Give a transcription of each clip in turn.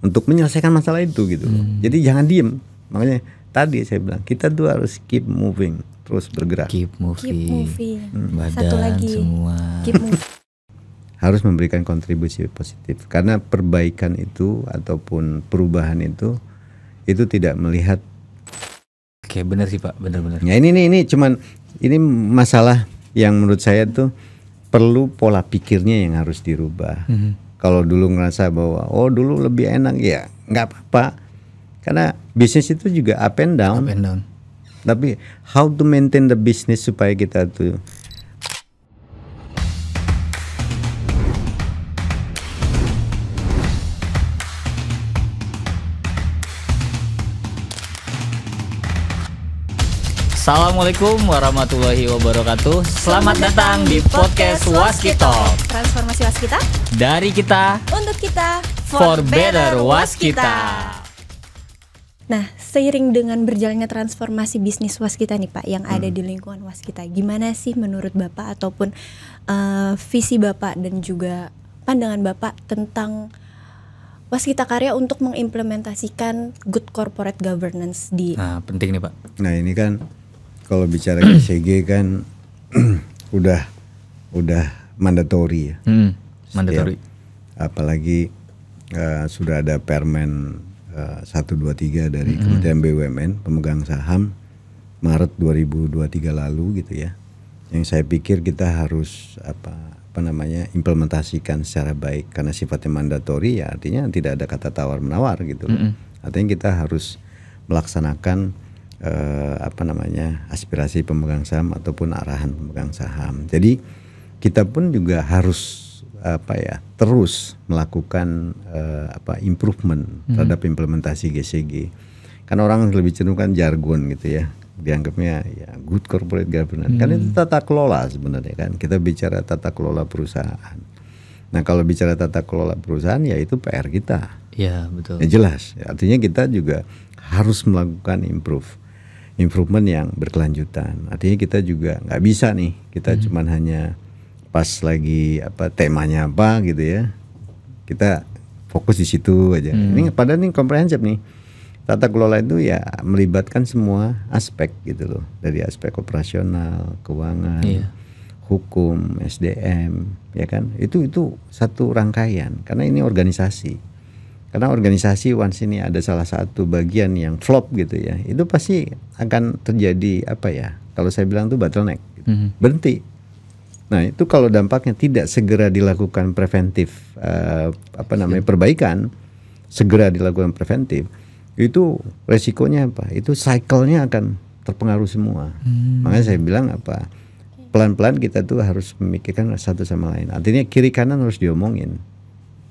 untuk menyelesaikan masalah itu gitu hmm. jadi jangan diem makanya tadi saya bilang kita tuh harus keep moving terus bergerak keep moving, keep moving. Hmm. badan Satu lagi. semua keep moving. harus memberikan kontribusi positif karena perbaikan itu ataupun perubahan itu itu tidak melihat Oke, benar sih Pak, benar-benar. Ya ini ini ini cuman ini masalah yang menurut saya tuh perlu pola pikirnya yang harus dirubah. -hmm kalau dulu ngerasa bahwa oh dulu lebih enak ya nggak apa-apa karena bisnis itu juga up and down. Up and down. Tapi how to maintain the business supaya kita tuh Assalamualaikum warahmatullahi wabarakatuh. Selamat, Selamat datang di podcast Waskita. Transformasi Waskita dari kita untuk kita for, better Waskita. Nah, seiring dengan berjalannya transformasi bisnis Waskita nih Pak yang hmm. ada di lingkungan Waskita, gimana sih menurut Bapak ataupun uh, visi Bapak dan juga pandangan Bapak tentang Waskita Karya untuk mengimplementasikan good corporate governance di Nah, penting nih Pak. Nah, ini kan kalau bicara KCG kan udah udah mandatori ya. Hmm, mandatori. apalagi uh, sudah ada Permen uh, eh, 123 dari hmm. Kementerian BUMN pemegang saham Maret 2023 lalu gitu ya. Yang saya pikir kita harus apa apa namanya implementasikan secara baik karena sifatnya mandatori ya artinya tidak ada kata tawar menawar gitu. -hmm. Artinya kita harus melaksanakan eh, apa namanya aspirasi pemegang saham ataupun arahan pemegang saham. Jadi kita pun juga harus apa ya terus melakukan eh, apa improvement hmm. terhadap implementasi GCG. kan orang lebih cenderung kan jargon gitu ya dianggapnya ya good corporate governance. Hmm. Kan itu hmm. tata kelola sebenarnya kan. Kita bicara tata kelola perusahaan. Nah, kalau bicara tata kelola perusahaan ya itu PR kita. ya betul. Ya, jelas. Artinya kita juga harus melakukan improve improvement yang berkelanjutan. Artinya kita juga nggak bisa nih kita hmm. cuman hanya pas lagi apa temanya apa gitu ya kita fokus di situ aja. Hmm. Ini padahal ini komprehensif nih tata kelola itu ya melibatkan semua aspek gitu loh dari aspek operasional keuangan iya. hukum SDM ya kan itu itu satu rangkaian karena ini organisasi karena organisasi once ini ada salah satu bagian yang flop gitu ya itu pasti akan terjadi apa ya kalau saya bilang itu bottleneck gitu. mm -hmm. berhenti nah itu kalau dampaknya tidak segera dilakukan preventif uh, apa iya. namanya perbaikan segera dilakukan preventif itu resikonya apa itu cyclenya akan terpengaruh semua mm. makanya saya bilang apa pelan-pelan kita tuh harus memikirkan satu sama lain artinya kiri kanan harus diomongin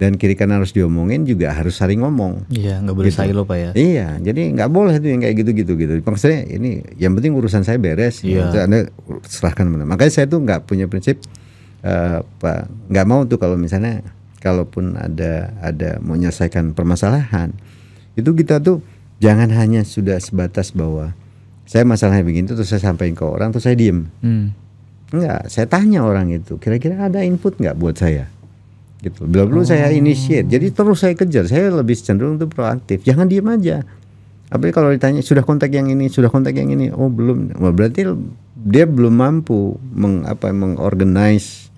dan kiri kanan harus diomongin juga harus saling ngomong. Iya, nggak boleh gitu. silo pak ya. Iya, jadi nggak boleh tuh yang kayak gitu-gitu gitu. Maksudnya ini yang penting urusan saya beres, iya. Ya, anda serahkan mana. Makanya saya tuh nggak punya prinsip uh, eh, pak nggak mau tuh kalau misalnya kalaupun ada ada mau menyelesaikan permasalahan itu kita tuh jangan hanya sudah sebatas bahwa saya masalahnya begini tuh saya sampaikan ke orang terus saya diem. Hmm. Enggak, saya tanya orang itu kira-kira ada input nggak buat saya gitu. Bila belum oh. saya initiate. Jadi terus saya kejar. Saya lebih cenderung untuk proaktif. Jangan diem aja. Apalagi kalau ditanya sudah kontak yang ini, sudah kontak yang ini, oh belum. Well, berarti dia belum mampu meng apa mengorganize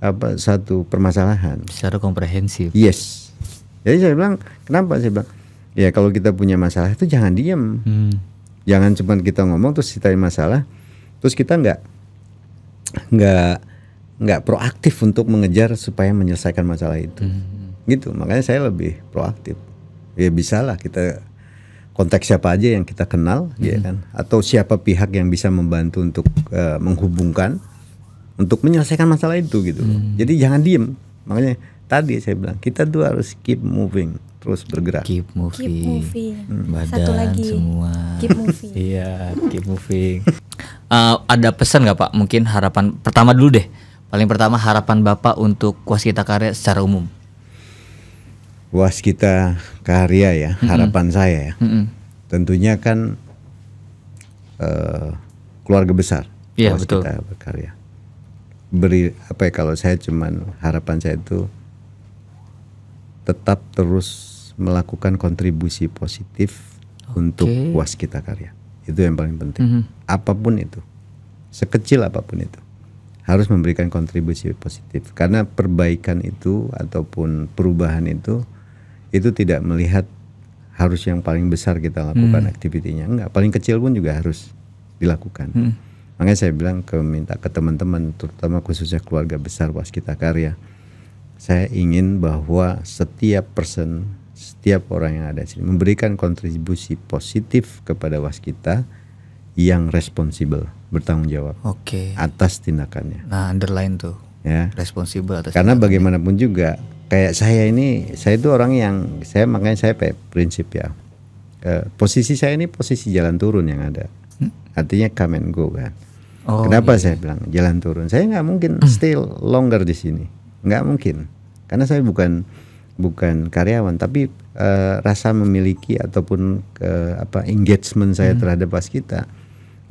apa satu permasalahan secara komprehensif. Yes. Jadi saya bilang, kenapa saya bilang? Ya kalau kita punya masalah itu jangan diem. Hmm. Jangan cuma kita ngomong terus kita masalah, terus kita nggak nggak nggak proaktif untuk mengejar supaya menyelesaikan masalah itu hmm. gitu makanya saya lebih proaktif ya bisalah kita konteks siapa aja yang kita kenal hmm. ya kan atau siapa pihak yang bisa membantu untuk uh, menghubungkan untuk menyelesaikan masalah itu gitu hmm. jadi jangan diem makanya tadi saya bilang kita tuh harus keep moving terus bergerak. Keep moving. Keep moving. Hmm. Badan Satu lagi. semua. Keep moving. iya, keep moving. Uh, ada pesan nggak Pak? Mungkin harapan pertama dulu deh Paling pertama harapan Bapak untuk Waskita Karya secara umum. Waskita Karya ya, mm -hmm. harapan saya ya. Mm -hmm. Tentunya kan uh, keluarga besar. Iya, betul. Kita berkarya. Beri apa ya kalau saya cuman harapan saya itu tetap terus melakukan kontribusi positif okay. untuk waskita karya. Itu yang paling penting. Mm -hmm. Apapun itu, sekecil apapun itu harus memberikan kontribusi positif karena perbaikan itu ataupun perubahan itu itu tidak melihat harus yang paling besar kita lakukan hmm. aktivitinya enggak paling kecil pun juga harus dilakukan hmm. makanya saya bilang ke minta ke teman-teman terutama khususnya keluarga besar waskita karya saya ingin bahwa setiap person setiap orang yang ada di sini memberikan kontribusi positif kepada waskita yang responsibel bertanggung jawab okay. atas tindakannya. Nah, underline tuh. Ya. Responsibel atas. Karena bagaimanapun juga kayak saya ini saya itu orang yang saya makanya saya kayak prinsip ya. Eh, posisi saya ini posisi jalan turun yang ada. Hmm? Artinya come and go kan. Oh, Kenapa iya. saya iya. bilang jalan turun? Saya nggak mungkin hmm. still longer di sini. Nggak mungkin. Karena saya bukan bukan karyawan tapi uh, rasa memiliki ataupun uh, apa engagement saya hmm. terhadap kita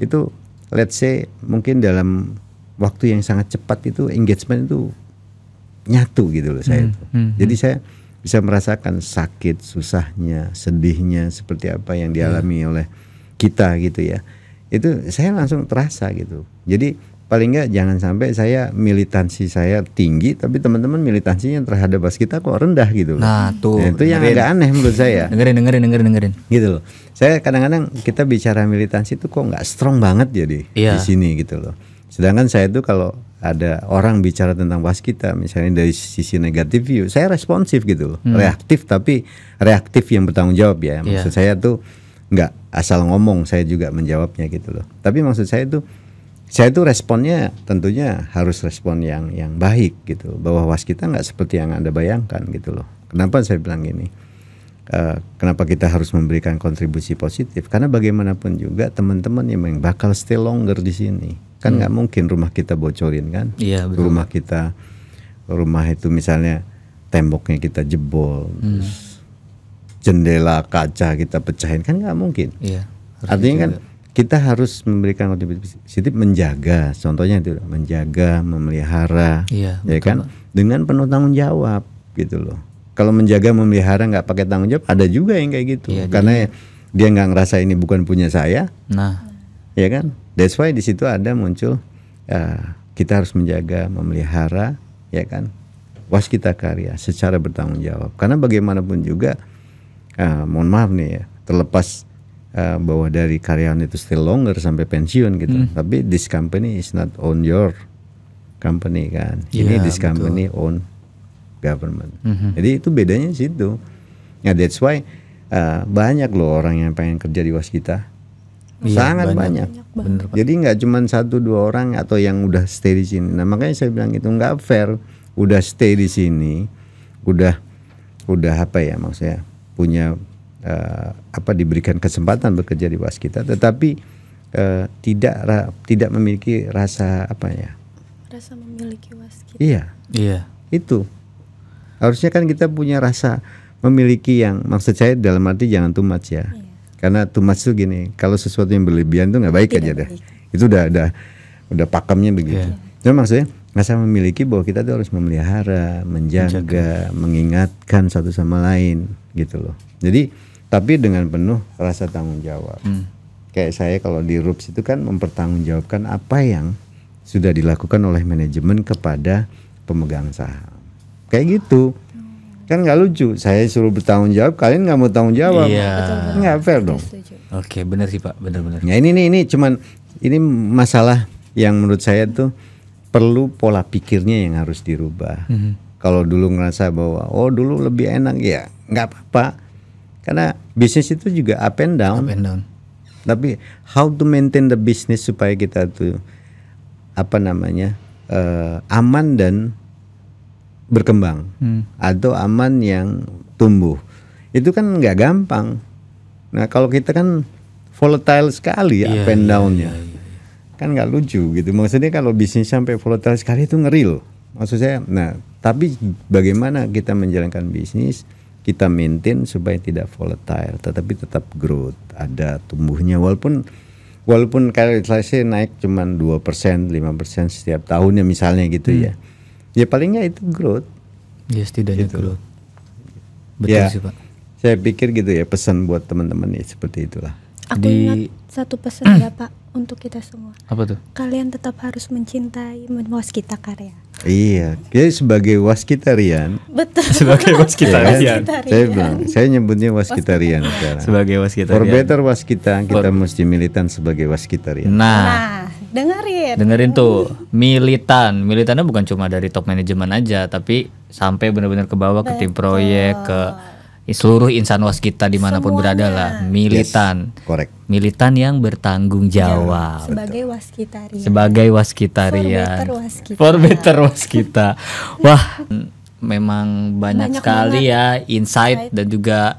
itu let's say mungkin dalam waktu yang sangat cepat itu engagement itu nyatu gitu loh saya hmm, itu. Hmm, Jadi hmm. saya bisa merasakan sakit, susahnya, sedihnya seperti apa yang hmm. dialami hmm. oleh kita gitu ya. Itu saya langsung terasa gitu. Jadi paling nggak jangan sampai saya militansi saya tinggi tapi teman-teman militansinya terhadap bas kita kok rendah gitu loh. Nah, tuh. Nah, itu dengerin. yang agak aneh menurut saya. dengerin dengerin dengerin dengerin. Gitu loh. Saya kadang-kadang kita bicara militansi itu kok nggak strong banget jadi iya. di sini gitu loh. Sedangkan saya tuh kalau ada orang bicara tentang bas kita misalnya dari sisi negatif view, saya responsif gitu loh. Hmm. Reaktif tapi reaktif yang bertanggung jawab ya. Iya. Maksud yeah. saya tuh nggak asal ngomong saya juga menjawabnya gitu loh. Tapi maksud saya tuh saya itu responnya tentunya harus respon yang yang baik gitu bahwa was kita nggak seperti yang anda bayangkan gitu loh kenapa saya bilang gini uh, kenapa kita harus memberikan kontribusi positif karena bagaimanapun juga teman-teman yang bakal stay longer di sini kan hmm. nggak hmm. mungkin rumah kita bocorin kan iya, rumah kita rumah itu misalnya temboknya kita jebol hmm. jendela kaca kita pecahin kan nggak mungkin iya, artinya juga. kan kita harus memberikan kontribusi positif menjaga contohnya itu menjaga memelihara iya, ya betul, kan dengan penuh tanggung jawab gitu loh kalau menjaga memelihara nggak pakai tanggung jawab ada juga yang kayak gitu iya, karena jadi, dia nggak ngerasa ini bukan punya saya nah ya kan that's why di situ ada muncul uh, kita harus menjaga memelihara ya kan was kita karya secara bertanggung jawab karena bagaimanapun juga uh, mohon maaf nih ya terlepas Eh, bahwa dari karyawan itu still longer sampai pensiun gitu. Hmm. Tapi this company is not on your company kan. Yeah, Ini iya, this company betul. own government. Mm -hmm. Jadi itu bedanya situ. Ya nah, that's why uh, banyak loh orang yang pengen kerja di waskita. Ya, Sangat banyak. banyak. banyak Jadi nggak cuma satu dua orang atau yang udah stay di sini. Nah makanya saya bilang itu nggak fair. Udah stay di sini, udah udah apa ya maksudnya punya uh, apa diberikan kesempatan bekerja di waskita tetapi uh, tidak ra, tidak memiliki rasa apa ya rasa memiliki waskita iya iya itu harusnya kan kita punya rasa memiliki yang maksud saya dalam arti jangan too much ya iya. karena too much tuh gini kalau sesuatu yang berlebihan tuh nggak baik tidak aja baik. dah itu udah udah udah pakemnya begitu yeah. Ya, maksudnya rasa memiliki bahwa kita tuh harus memelihara, menjaga, menjaga, mengingatkan satu sama lain gitu loh. Jadi tapi dengan penuh rasa tanggung jawab. Hmm. Kayak saya kalau di RUPS itu kan mempertanggungjawabkan apa yang sudah dilakukan oleh manajemen kepada pemegang saham. Kayak gitu. Kan nggak lucu, saya suruh bertanggung jawab, kalian nggak mau tanggung jawab. Iya. Nggak fair dong. Oke, benar sih Pak, benar-benar. Ya nah, ini nih, ini cuman ini masalah yang menurut saya tuh perlu pola pikirnya yang harus dirubah. Mm -hmm. Kalau dulu ngerasa bahwa oh dulu lebih enak ya, nggak apa-apa karena bisnis itu juga up and down. Up and down. Tapi how to maintain the business supaya kita tuh apa namanya uh, aman dan berkembang hmm. atau aman yang tumbuh itu kan nggak gampang. Nah kalau kita kan volatile sekali yeah, up iya, and iya, downnya yeah, yeah, yeah. kan nggak lucu gitu. Maksudnya kalau bisnis sampai volatile sekali itu ngeril. Maksud saya, nah tapi bagaimana kita menjalankan bisnis? kita maintain supaya tidak volatile tetapi tetap growth ada tumbuhnya walaupun walaupun kapitalisasi naik cuma 2% 5% setiap tahunnya misalnya gitu ya. hmm. ya ya palingnya itu growth ya setidaknya gitu. growth betul ya, sih pak saya pikir gitu ya pesan buat teman-teman ya seperti itulah aku Di... ingat satu pesan ya pak untuk kita semua. Apa tuh? Kalian tetap harus mencintai waskita karya. Iya, jadi sebagai waskita Rian. Betul. Sebagai waskita Rian. Saya bilang, saya nyebutnya waskita Rian sekarang. Sebagai waskita For better waskita, kita For... mesti militan sebagai waskita Rian. Nah, nah dengerin. Dengerin tuh, militan. Militannya bukan cuma dari top manajemen aja, tapi sampai benar-benar ke bawah Betul. ke tim proyek, ke Ya, seluruh insan waskita dimanapun Semuanya. berada lah militan yes, militan yang bertanggung ya, jawab ya, sebagai waskitaria sebagai for better waskita, for better waskita. wah memang banyak, banyak sekali ya ya insight dan juga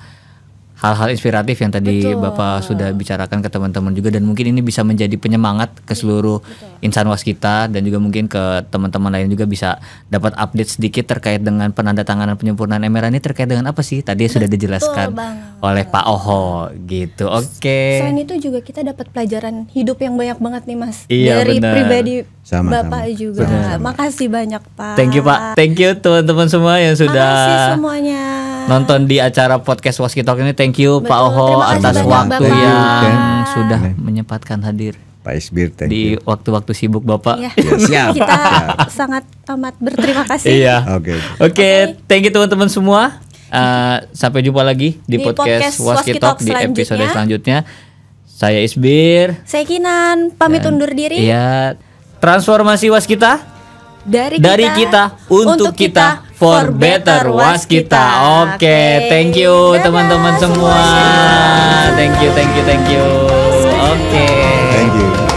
hal-hal inspiratif yang tadi Betul. Bapak sudah bicarakan ke teman-teman juga dan mungkin ini bisa menjadi penyemangat ke seluruh Betul. insan was kita dan juga mungkin ke teman-teman lain juga bisa dapat update sedikit terkait dengan penandatanganan penyempurnaan MRA ini terkait dengan apa sih? Tadi sudah dijelaskan banget. oleh Pak Oho gitu. Oke. Okay. Selain itu juga kita dapat pelajaran hidup yang banyak banget nih Mas iya, dari bener. pribadi sama, Bapak sama. juga. sama. Makasih banyak Pak. Thank you Pak. Thank you teman-teman semua yang sudah Makasih semuanya nonton di acara podcast Talk ini. Thank you Betul, Pak Oho atas waktu Bapak. yang sudah menyempatkan hadir. Pak Isbir, thank di waktu-waktu sibuk Bapak. Iya. ya, Siap. Kita sangat amat berterima kasih. Iya. Oke. Okay. Oke, okay, okay. thank you teman-teman semua. Uh, sampai jumpa lagi di, di podcast, podcast Talk di episode selanjutnya. Saya Isbir. Saya Kinan, pamit Dan, undur diri. Iya. Transformasi Waskita dari kita, dari kita untuk, untuk kita. kita for better was kita, Oke, thank you teman-teman semua. Thank you, thank you, thank you. Oke. Okay. Thank you.